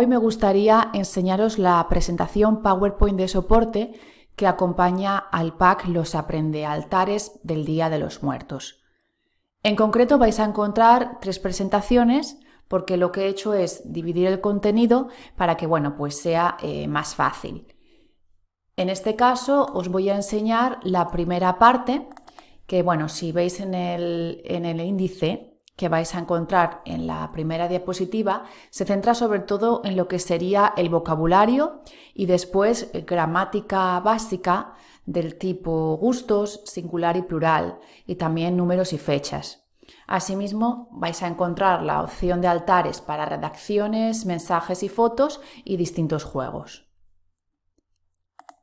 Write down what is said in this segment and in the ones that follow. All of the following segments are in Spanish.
hoy me gustaría enseñaros la presentación PowerPoint de soporte que acompaña al pack Los Aprende Altares del Día de los Muertos. En concreto vais a encontrar tres presentaciones porque lo que he hecho es dividir el contenido para que bueno, pues sea eh, más fácil. En este caso os voy a enseñar la primera parte que bueno, si veis en el, en el índice que vais a encontrar en la primera diapositiva se centra sobre todo en lo que sería el vocabulario y después eh, gramática básica del tipo gustos, singular y plural, y también números y fechas. Asimismo, vais a encontrar la opción de altares para redacciones, mensajes y fotos y distintos juegos.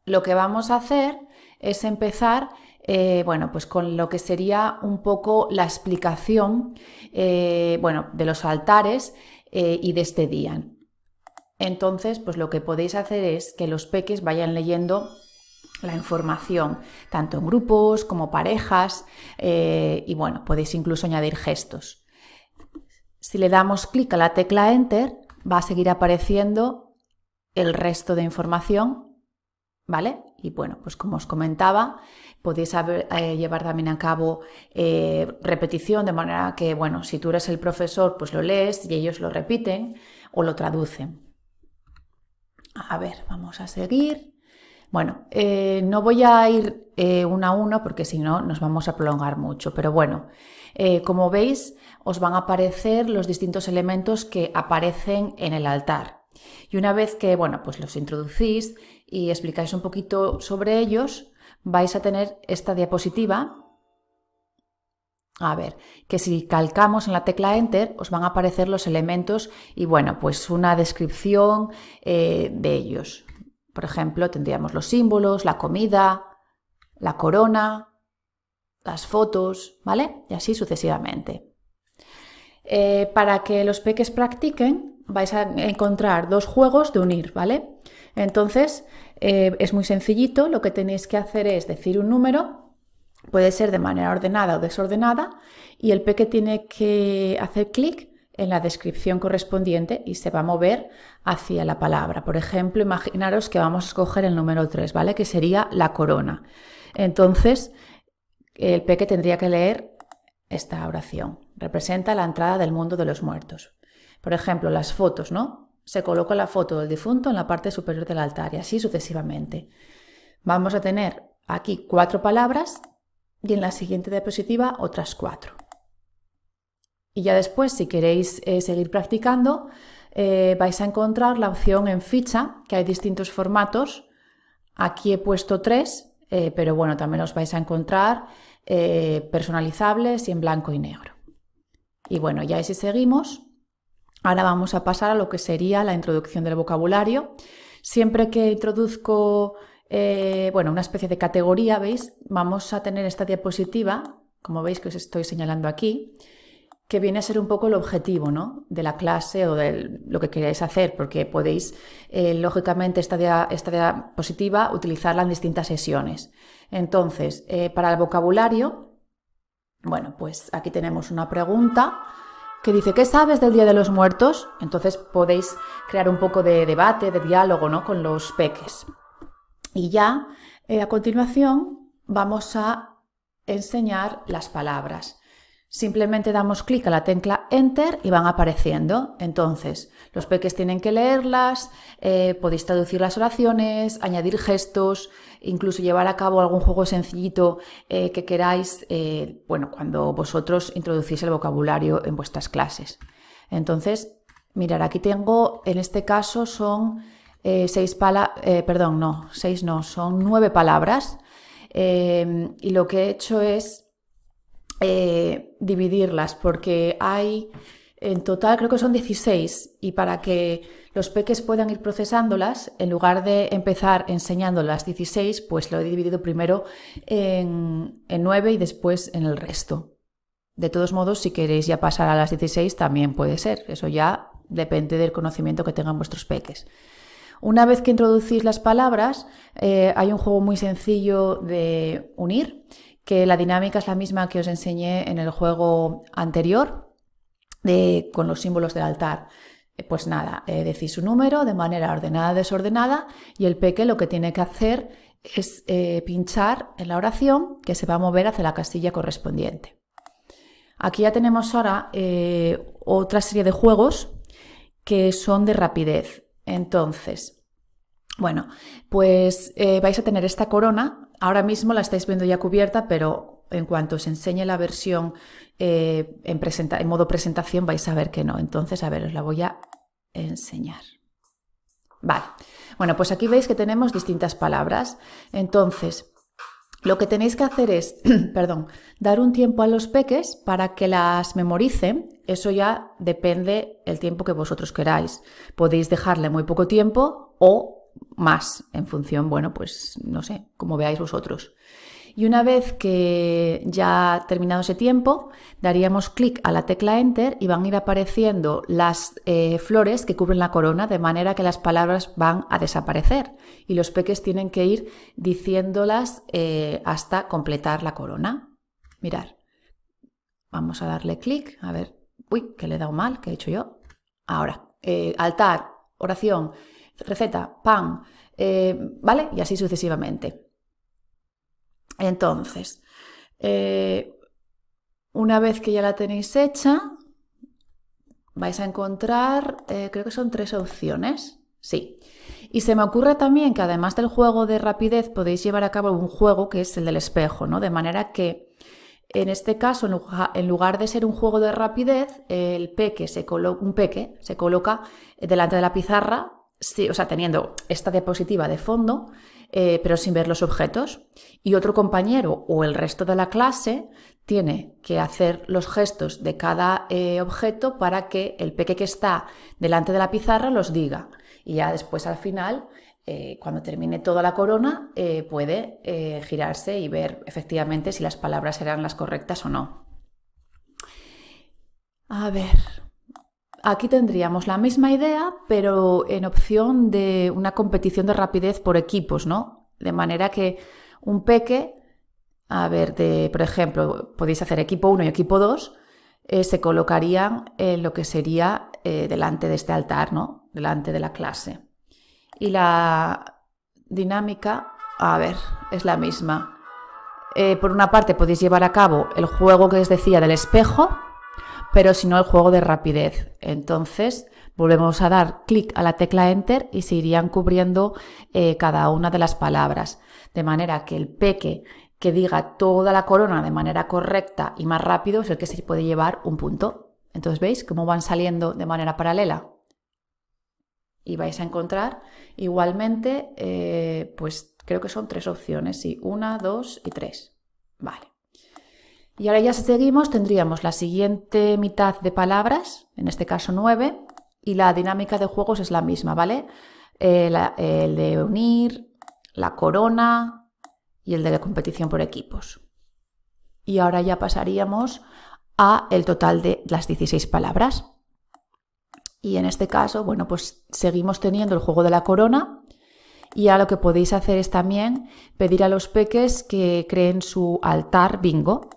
Lo que vamos a hacer es empezar eh, bueno, pues con lo que sería un poco la explicación, eh, bueno, de los altares eh, y de este día. Entonces, pues lo que podéis hacer es que los peques vayan leyendo la información, tanto en grupos como parejas, y bueno, podéis incluso añadir gestos. Si le damos clic a la tecla Enter, va a seguir apareciendo el resto de información ¿Vale? Y bueno, pues como os comentaba, podéis eh, llevar también a cabo eh, repetición de manera que, bueno, si tú eres el profesor, pues lo lees y ellos lo repiten o lo traducen. A ver, vamos a seguir. Bueno, eh, no voy a ir uno a uno porque si no nos vamos a prolongar mucho, pero bueno, como veis, os van a aparecer los distintos elementos que aparecen en el altar. Y una vez que, bueno, pues los introducís y explicáis un poquito sobre ellos, vais a tener esta diapositiva. A ver, que si calcamos en la tecla Enter os van a aparecer los elementos y bueno, pues una descripción eh, de ellos. Por ejemplo, tendríamos los símbolos, la comida, la corona, las fotos, ¿vale? Y así sucesivamente. Eh, para que los peques practiquen, vais a encontrar dos juegos de unir, ¿vale? Entonces, eh, es muy sencillito, lo que tenéis que hacer es decir un número, puede ser de manera ordenada o desordenada, y el peque tiene que hacer clic en la descripción correspondiente y se va a mover hacia la palabra. Por ejemplo, imaginaros que vamos a escoger el número 3, ¿vale? Que sería la corona. Entonces, el peque tendría que leer esta oración. Representa la entrada del mundo de los muertos. Por ejemplo, las fotos, ¿no? Se coloca la foto del difunto en la parte superior del altar y así sucesivamente. Vamos a tener aquí cuatro palabras y en la siguiente diapositiva otras cuatro. Y ya después, si queréis eh, seguir practicando, eh, vais a encontrar la opción en ficha, que hay distintos formatos. Aquí he puesto tres, eh, pero bueno, también los vais a encontrar personalizables y en blanco y negro. Y bueno, ya si seguimos, Ahora vamos a pasar a lo que sería la introducción del vocabulario. Siempre que introduzco eh, una especie de categoría, ¿veis? Vamos a tener esta diapositiva, como veis que os estoy señalando aquí, que viene a ser un poco el objetivo ¿no? de la clase o de lo que queráis hacer, porque podéis, eh, lógicamente, esta, diapositiva utilizarla en distintas sesiones. Entonces, eh, para el vocabulario, bueno, pues aquí tenemos una pregunta que dice, ¿qué sabes del Día de los Muertos? Entonces podéis crear un poco de debate, de diálogo ¿no? con los peques. Y ya, eh, a continuación, vamos a enseñar las palabras. Simplemente damos clic a la tecla Enter y van apareciendo. Entonces, los peques tienen que leerlas, eh, podéis traducir las oraciones, añadir gestos, incluso llevar a cabo algún juego sencillito eh, que queráis, eh, bueno, cuando vosotros introducís el vocabulario en vuestras clases. Entonces, mirar, aquí tengo, en este caso son seis palabras, perdón, no, seis no, son nueve palabras. y lo que he hecho es eh, dividirlas, porque hay, en total creo que son 16, y para que los peques puedan ir procesándolas, en lugar de empezar enseñando las 16, pues lo he dividido primero en, 9 y después en el resto. De todos modos, si queréis ya pasar a las 16, también puede ser. Eso ya depende del conocimiento que tengan vuestros peques. Una vez que introducís las palabras, eh, hay un juego muy sencillo de unir que la dinámica es la misma que os enseñé en el juego anterior de, con los símbolos del altar. Eh, pues nada, eh, decís un número de manera ordenada, desordenada, y el peque lo que tiene que hacer es eh, pinchar en la oración que se va a mover hacia la casilla correspondiente. Aquí ya tenemos ahora otra serie de juegos que son de rapidez. Entonces, bueno, pues eh, vais a tener esta corona. Ahora mismo la estáis viendo ya cubierta, pero en cuanto os enseñe la versión eh, en, en modo presentación vais a ver que no. Entonces, a ver, os la voy a enseñar. Vale. Bueno, pues aquí veis que tenemos distintas palabras. Entonces, lo que tenéis que hacer es, perdón, dar un tiempo a los peques para que las memoricen. Eso ya depende el tiempo que vosotros queráis. Podéis dejarle muy poco tiempo o más en función, bueno, pues no sé, como veáis vosotros. Y una vez que ya ha terminado ese tiempo, daríamos clic a la tecla Enter y van a ir apareciendo las eh, flores que cubren la corona, de manera que las palabras van a desaparecer y los peques tienen que ir diciéndolas eh, hasta completar la corona. Mirar, vamos a darle clic, a ver, uy, que le he dado mal, que he hecho yo. Ahora, eh, altar, oración, receta, pan, eh, ¿vale? Y así sucesivamente. Entonces, eh, una vez que ya la tenéis hecha, vais a encontrar, eh, creo que son tres opciones, sí. Y se me ocurre también que además del juego de rapidez podéis llevar a cabo un juego que es el del espejo, ¿no? De manera que en este caso, en lugar de ser un juego de rapidez, el peque un peque se coloca delante de la pizarra o sea, teniendo esta diapositiva de fondo, eh, pero sin ver los objetos, y otro compañero o el resto de la clase tiene que hacer los gestos de cada eh, objeto para que el peque que está delante de la pizarra los diga. Y ya después al final, eh, cuando termine toda la corona, puede girarse y ver efectivamente si las palabras eran las correctas o no. A ver, Aquí tendríamos la misma idea, pero en opción de una competición de rapidez por equipos, ¿no? De manera que un peque, a ver, de, por ejemplo, podéis hacer equipo 1 y equipo 2, eh, se colocarían en lo que sería eh, delante de este altar, ¿no? Delante de la clase. Y la dinámica, a ver, es la misma. Eh, por una parte podéis llevar a cabo el juego que os decía del espejo, pero si no el juego de rapidez. Entonces volvemos a dar clic a la tecla Enter y se irían cubriendo eh, cada una de las palabras, de manera que el peque que diga toda la corona de manera correcta y más rápido es el que se puede llevar un punto. Entonces veis cómo van saliendo de manera paralela y vais a encontrar igualmente, eh, pues creo que son tres opciones, sí, una, dos y tres. Vale. Y ahora ya si seguimos tendríamos la siguiente mitad de palabras, en este caso 9, y la dinámica de juegos es la misma, ¿vale? Eh, el, de unir, la corona y el de la competición por equipos. Y ahora ya pasaríamos a el total de las 16 palabras. Y en este caso, bueno, pues seguimos teniendo el juego de la corona, y ahora lo que podéis hacer es también pedir a los peques que creen su altar bingo.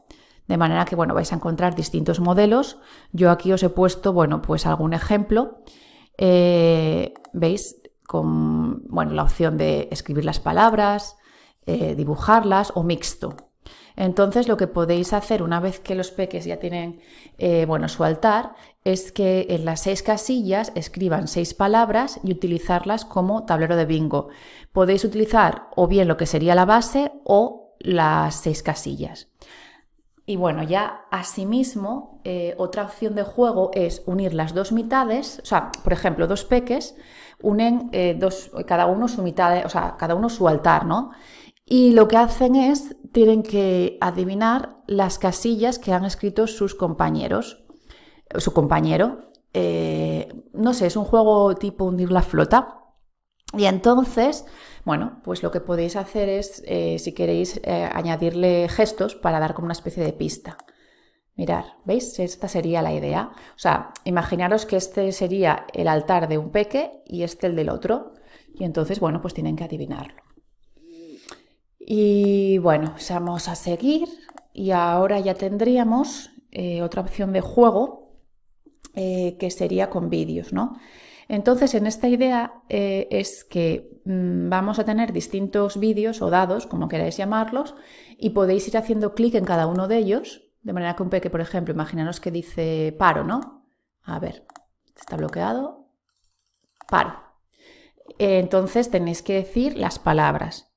De manera que, bueno, vais a encontrar distintos modelos. Yo aquí os he puesto, bueno, pues algún ejemplo. Eh, ¿Veis? Con, bueno, la opción de escribir las palabras, eh, dibujarlas o mixto. Entonces, lo que podéis hacer una vez que los peques ya tienen, eh, bueno, su altar, es que en las seis casillas escriban seis palabras y utilizarlas como tablero de bingo. Podéis utilizar o bien lo que sería la base o las seis casillas. Y bueno, ya asimismo, eh, otra opción de juego es unir las dos mitades, o sea, por ejemplo, dos peques unen eh, dos, cada uno su mitad, o sea, cada uno su altar, ¿no? Y lo que hacen es, tienen que adivinar las casillas que han escrito sus compañeros, su compañero. Eh, no sé, es un juego tipo hundir la flota. Y entonces, bueno, pues lo que podéis hacer es, eh, si queréis, eh, añadirle gestos para dar como una especie de pista. Mirar, ¿veis? Esta sería la idea. O sea, imaginaros que este sería el altar de un peque y este el del otro. Y entonces, bueno, pues tienen que adivinarlo. Y bueno, vamos a seguir. Y ahora ya tendríamos eh, otra opción de juego que sería con vídeos, ¿no? Entonces, en esta idea eh, es que mm, vamos a tener distintos vídeos o dados, como queráis llamarlos, y podéis ir haciendo clic en cada uno de ellos, de manera que un peque, por ejemplo, imaginaros que dice paro, ¿no? A ver, está bloqueado, paro. Entonces tenéis que decir las palabras.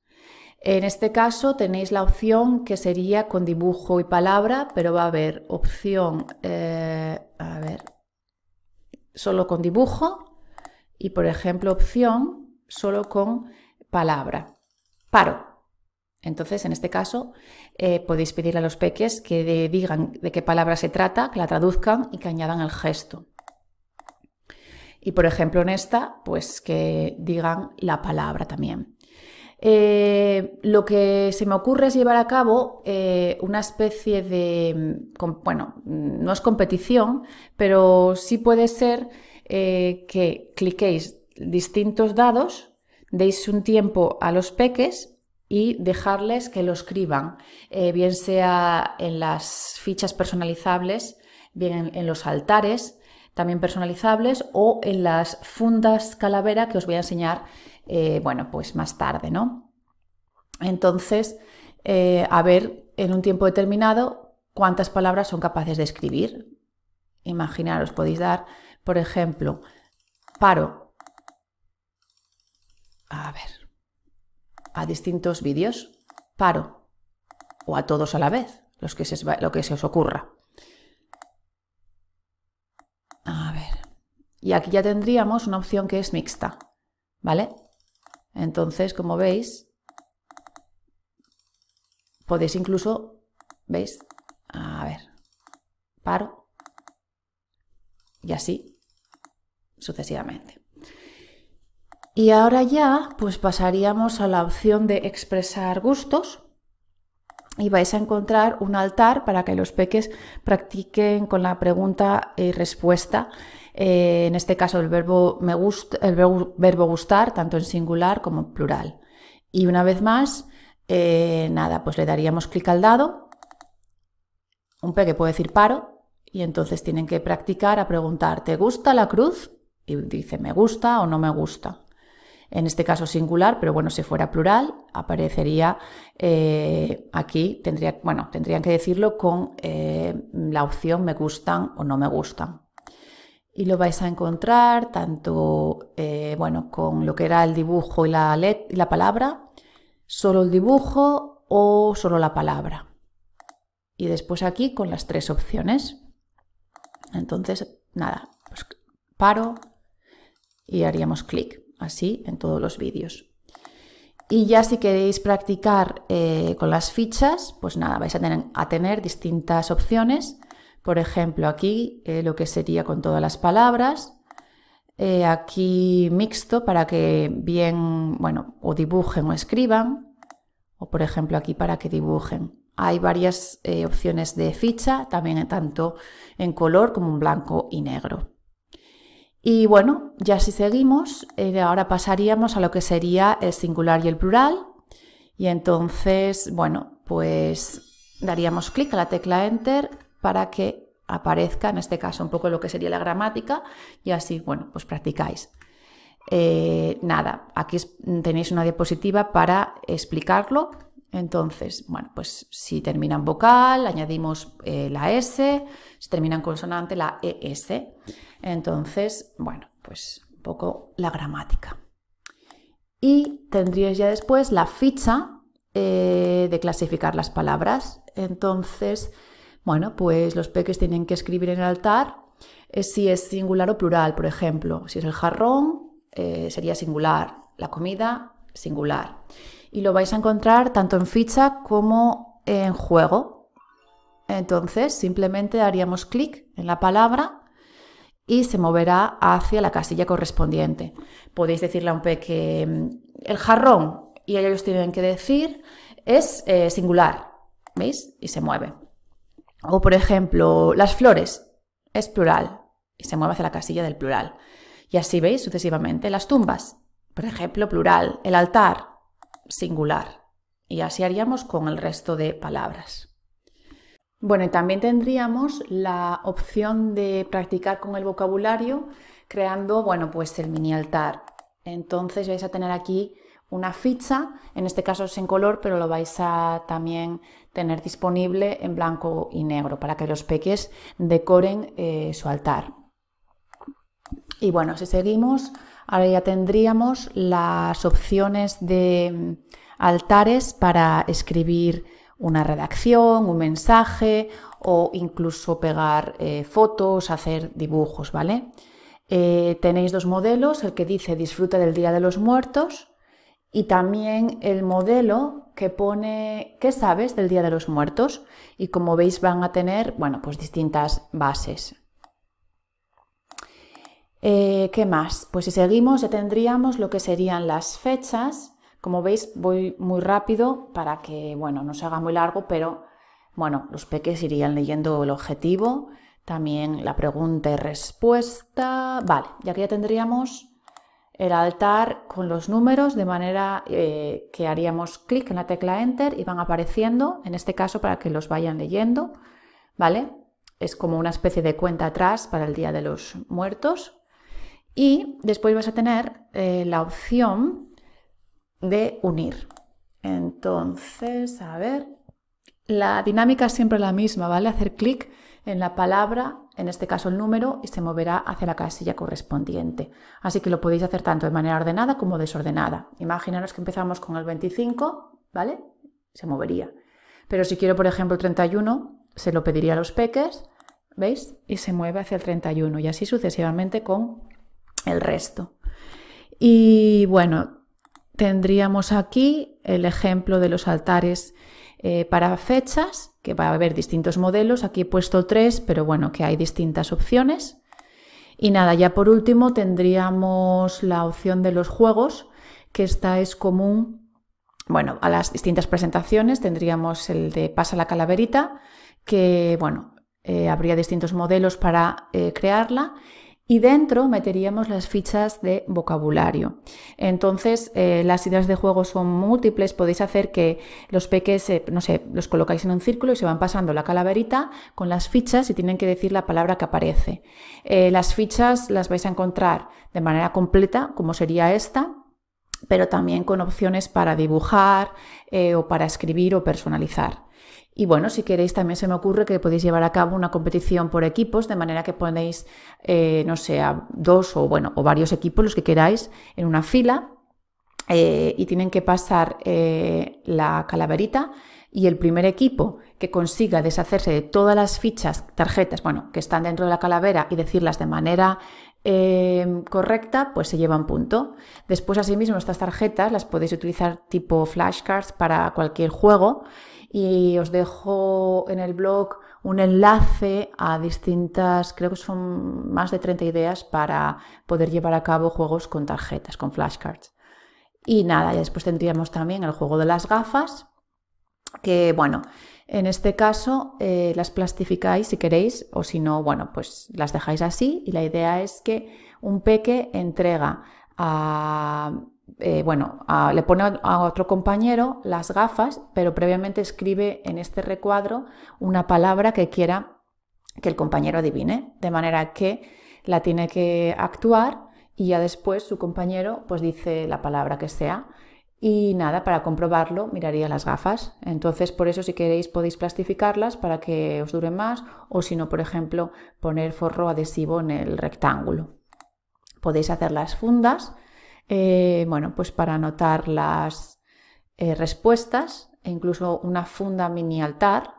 En este caso tenéis la opción que sería con dibujo y palabra, pero va a haber opción, eh, a ver, solo con dibujo, y, por ejemplo, opción solo con palabra. Paro. Entonces, en este caso, eh, podéis pedir a los peques que digan de qué palabra se trata, que la traduzcan y que añadan el gesto. Y, por ejemplo, en esta, pues que digan la palabra también. Eh, lo que se me ocurre es llevar a cabo eh, una especie de, mm, bueno, mm, no es competición, pero sí puede ser eh, que cliquéis distintos dados, deis un tiempo a los peques y dejarles que lo escriban, eh, bien sea en las fichas personalizables, bien en, los altares también personalizables o en las fundas calavera que os voy a enseñar, eh, bueno, pues más tarde, ¿no? Entonces, a ver en un tiempo determinado cuántas palabras son capaces de escribir. Imaginaros, podéis dar por ejemplo, paro a ver a distintos vídeos, paro o a todos a la vez, los que se, lo que se os ocurra. A ver. Y aquí ya tendríamos una opción que es mixta, ¿vale? Entonces, como veis, podéis incluso, ¿veis? A ver, paro y así sucesivamente. Y ahora ya, pues pasaríamos a la opción de expresar gustos y vais a encontrar un altar para que los peques practiquen con la pregunta y respuesta. Eh, en este caso, el verbo, me el verbo, gustar, tanto en singular como en plural. Y una vez más, eh, nada, pues le daríamos clic al dado. Un peque puede decir paro y entonces tienen que practicar a preguntar, ¿te gusta la cruz? y dice me gusta o no me gusta. En este caso singular, pero bueno, si fuera plural, aparecería eh, aquí, tendría, bueno, tendrían que decirlo con eh, la opción me gustan o no me gustan. Y lo vais a encontrar tanto eh, bueno, con lo que era el dibujo y la, y la palabra, solo el dibujo o solo la palabra. Y después aquí con las tres opciones. Entonces, nada, pues paro, y haríamos clic así en todos los vídeos. Y ya si queréis practicar eh, con las fichas, pues nada, vais a tener, a tener distintas opciones. Por ejemplo, aquí eh, lo que sería con todas las palabras. Eh, aquí mixto para que bien, bueno, o dibujen o escriban. O por ejemplo aquí para que dibujen. Hay varias opciones de ficha, también tanto en color como en blanco y negro. Y bueno, ya si seguimos, eh, ahora pasaríamos a lo que sería el singular y el plural. Y entonces, bueno, pues daríamos clic a la tecla Enter para que aparezca, en este caso, un poco lo que sería la gramática y así, bueno, pues practicáis. Eh, nada, aquí tenéis una diapositiva para explicarlo entonces, bueno, pues si terminan vocal, añadimos eh, la S, si termina consonante, la ES. Entonces, bueno, pues un poco la gramática. Y tendríais ya después la ficha eh, de clasificar las palabras. Entonces, bueno, pues los peques tienen que escribir en el altar eh, si es singular o plural, por ejemplo. Si es el jarrón, sería singular. La comida, singular y lo vais a encontrar tanto en ficha como en juego. Entonces simplemente haríamos clic en la palabra y se moverá hacia la casilla correspondiente. Podéis decirle a un peque que mm, el jarrón, y ellos tienen que decir, es eh, singular, ¿veis? Y se mueve. O por ejemplo, las flores, es plural, y se mueve hacia la casilla del plural. Y así veis sucesivamente las tumbas, por ejemplo, plural, el altar, singular. Y así haríamos con el resto de palabras. Bueno, también tendríamos la opción de practicar con el vocabulario creando, bueno, pues el mini altar. Entonces vais a tener aquí una ficha, en este caso es en color, pero lo vais a también tener disponible en blanco y negro para que los peques decoren eh, su altar. Y bueno, si seguimos Ahora ya tendríamos las opciones de mm, altares para escribir una redacción, un mensaje o incluso pegar eh, fotos, hacer dibujos, ¿vale? Eh, tenéis dos modelos, el que dice disfruta del Día de los Muertos y también el modelo que pone ¿qué sabes del Día de los Muertos? Y como veis van a tener, bueno, pues distintas bases. Eh, ¿Qué más? Pues si seguimos ya tendríamos lo que serían las fechas. Como veis voy muy rápido para que bueno, no se haga muy largo, pero bueno, los peques irían leyendo el objetivo, también la pregunta y respuesta. Vale, y aquí ya tendríamos el altar con los números de manera eh, que haríamos clic en la tecla Enter y van apareciendo, en este caso para que los vayan leyendo, ¿vale? Es como una especie de cuenta atrás para el Día de los Muertos. Y después vas a tener eh, la opción de unir. Entonces, a ver, la dinámica es siempre la misma, ¿vale? Hacer clic en la palabra, en este caso el número, y se moverá hacia la casilla correspondiente. Así que lo podéis hacer tanto de manera ordenada como desordenada. Imaginaros que empezamos con el 25, ¿vale? Se movería. Pero si quiero, por ejemplo, el 31, se lo pediría a los peques, ¿veis? Y se mueve hacia el 31 y así sucesivamente con el resto. Y bueno, tendríamos aquí el ejemplo de los altares eh, para fechas, que va a haber distintos modelos. Aquí he puesto tres, pero bueno, que hay distintas opciones. Y nada, ya por último tendríamos la opción de los juegos, que esta es común bueno, a las distintas presentaciones tendríamos el de pasa la calaverita, que bueno, eh, habría distintos modelos para eh, crearla y dentro meteríamos las fichas de vocabulario. Entonces, eh, las ideas de juego son múltiples. Podéis hacer que los peques, no sé, los colocáis en un círculo y se van pasando la calaverita con las fichas y tienen que decir la palabra que aparece. Eh, las fichas las vais a encontrar de manera completa, como sería esta, pero también con opciones para dibujar eh, o para escribir o personalizar. Y bueno, si queréis, también se me ocurre que podéis llevar a cabo una competición por equipos, de manera que ponéis, eh, no sé, dos o, bueno, o varios equipos, los que queráis, en una fila eh, y tienen que pasar eh, la calaverita y el primer equipo que consiga deshacerse de todas las fichas, tarjetas, bueno, que están dentro de la calavera y decirlas de manera Em, correcta, pues se lleva un punto. Después, asimismo, estas tarjetas las podéis utilizar tipo flashcards para cualquier juego y os dejo en el blog un enlace a distintas, creo que son más de 30 ideas para poder llevar a cabo juegos con tarjetas, con flashcards. Y nada, y después tendríamos también el juego de las gafas, que bueno, en este caso eh, las plastificáis si queréis o si no, bueno, pues las dejáis así y la idea es que un peque entrega a, eh, bueno, le pone a otro compañero las gafas, pero previamente escribe en este recuadro una palabra que quiera que el compañero adivine, de manera que la tiene que actuar y ya después su compañero pues dice la palabra que sea. Y nada, para comprobarlo miraría las gafas. Entonces, por eso si queréis podéis plastificarlas para que os dure más o si no, por ejemplo, poner forro adhesivo en el rectángulo. Podéis hacer las fundas, eh, bueno, pues para anotar las eh, respuestas e incluso una funda mini altar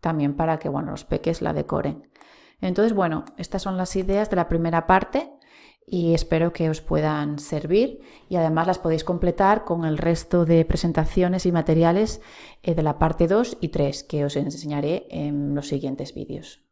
también para que, bueno, los peques la decoren. Entonces, bueno, estas son las ideas de la primera parte y espero que os puedan servir y además las podéis completar con el resto de presentaciones y materiales eh, de la parte 2 y 3 que os enseñaré en los siguientes vídeos.